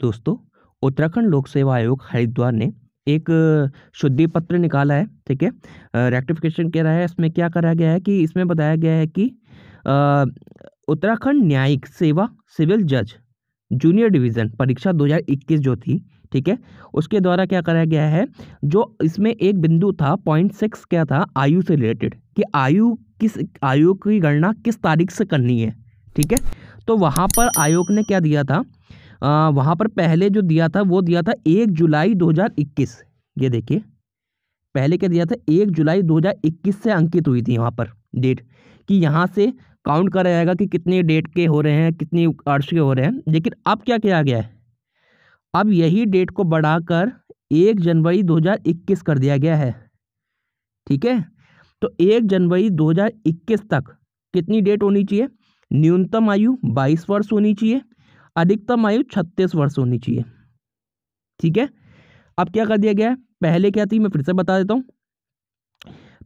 दोस्तों उत्तराखंड लोक सेवा आयोग हरिद्वार ने एक शुद्धि पत्र निकाला है ठीक है रेक्टिफिकेशन कह रहा है इसमें क्या करा गया है कि इसमें बताया गया है कि उत्तराखंड न्यायिक सेवा सिविल जज जूनियर डिवीज़न परीक्षा 2021 जो थी ठीक है उसके द्वारा क्या कराया गया है जो इसमें एक बिंदु था पॉइंट सिक्स क्या था आयु से रिलेटेड कि आयु किस आयु की गणना किस तारीख से करनी है ठीक है तो वहाँ पर आयोग ने क्या दिया था वहाँ पर पहले जो दिया था वो दिया था एक जुलाई 2021 ये देखिए पहले क्या दिया था एक जुलाई 2021 से अंकित हुई थी वहाँ पर डेट कि यहाँ से काउंट करा जाएगा कि कितने डेट के हो रहे हैं कितने अर्श के हो रहे हैं लेकिन अब क्या किया गया है अब यही डेट को बढ़ाकर एक जनवरी 2021 कर दिया गया है ठीक है तो एक जनवरी 2021 तक कितनी डेट होनी चाहिए न्यूनतम आयु 22 वर्ष होनी चाहिए अधिकतम आयु छत्तीस वर्ष होनी चाहिए ठीक है अब क्या कर दिया गया है पहले क्या थी मैं फिर से बता देता हूँ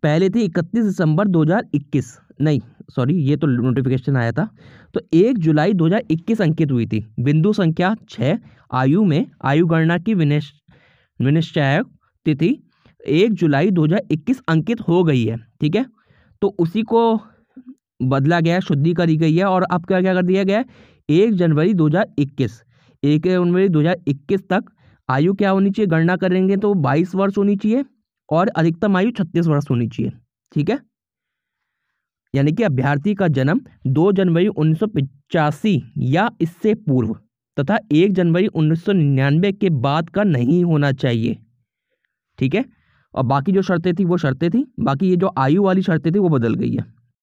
पहले थी इकतीस दिसंबर 2021 नहीं सॉरी ये तो नोटिफिकेशन आया था तो एक जुलाई 2021 अंकित हुई थी बिंदु संख्या छः आयु में आयु गणना की विनिश विनिश्चय तिथि एक जुलाई 2021 अंकित हो गई है ठीक है तो उसी को बदला गया शुद्धि करी गई है और अब क्या क्या कर दिया गया एक जनवरी 2021 एक जनवरी 2021 तक आयु क्या होनी चाहिए गणना करेंगे तो 22 वर्ष होनी चाहिए और अधिकतम आयु 36 वर्ष होनी चाहिए ठीक है यानी कि अभ्यर्थी का जन्म 2 जनवरी उन्नीस या इससे पूर्व तथा 1 जनवरी उन्नीस के बाद का नहीं होना चाहिए ठीक है और बाकी जो शर्तें थी वो शर्तें थी बाकी ये जो आयु वाली शर्तें थी वो बदल गई है